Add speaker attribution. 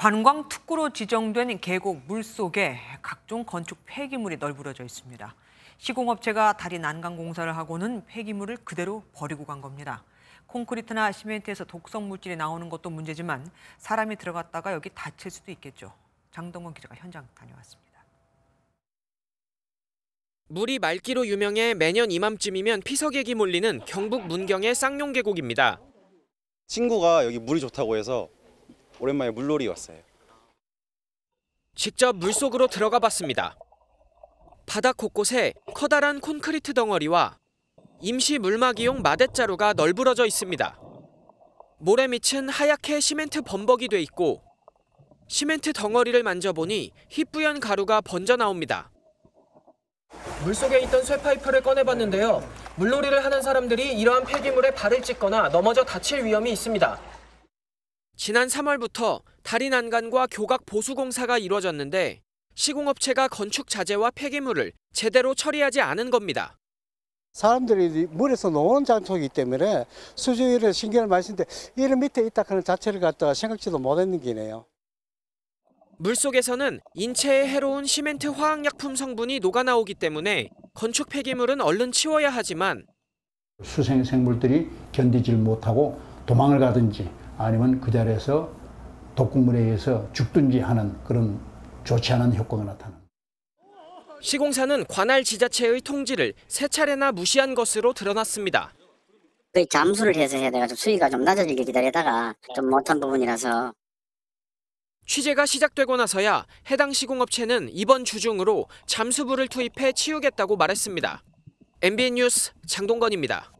Speaker 1: 관광 특구로 지정된 계곡 물속에 각종 건축 폐기물이 널브러져 있습니다. 시공업체가 다리 난간 공사를 하고는 폐기물을 그대로 버리고 간 겁니다. 콘크리트나 시멘트에서 독성 물질이 나오는 것도 문제지만 사람이 들어갔다가 여기 다칠 수도 있겠죠. 장동건 기자가 현장 다녀왔습니다.
Speaker 2: 물이 맑기로 유명해 매년 이맘쯤이면 피서객이 몰리는 경북 문경의 쌍용 계곡입니다. 친구가 여기 물이 좋다고 해서 오랜만에 물놀이 왔어요. 직접 물속으로 들어가 봤습니다. 바닥 곳곳에 커다란 콘크리트 덩어리와 임시 물막이용 마대자루가 널브러져 있습니다. 모래 밑은 하얗게 시멘트 범벅이 돼 있고 시멘트 덩어리를 만져보니 희뿌연 가루가 번져 나옵니다. 물속에 있던 쇠 파이프를 꺼내봤는데요. 물놀이를 하는 사람들이 이러한 폐기물에 발을 찢거나 넘어져 다칠 위험이 있습니다. 지난 3월부터 다리 난간과 교각 보수 공사가 이루어졌는데 시공업체가 건축 자재와 폐기물을 제대로 처리하지 않은 겁니다.
Speaker 3: 사람들이 물에서 노는 장소이기 때문에 수조위를 신경을 많이 쓰는데 이런 밑에 있다 하는 자체를 갖다가 생각지도 못했는
Speaker 2: 게네요. 물속에서는 인체에 해로운 시멘트 화학약품 성분이 녹아나오기 때문에 건축 폐기물은 얼른 치워야 하지만
Speaker 4: 수생 생물들이 견디질 못하고 도망을 가든지 아니면 그 자리에서 독극물에 의해서 죽든지 하는 그런 좋지 않은 효과가 나타나.
Speaker 2: 시공사는 관할 지자체의 통지를 세 차례나 무시한 것으로 드러났습니다. 네, 잠수를 해서 해야 돼가지고 수위가 좀 낮아지길 기다리다가 좀 못한 부분이라서 취재가 시작되고 나서야 해당 시공업체는 이번 주중으로 잠수부를 투입해 치우겠다고 말했습니다. MBN 뉴스 장동건입니다.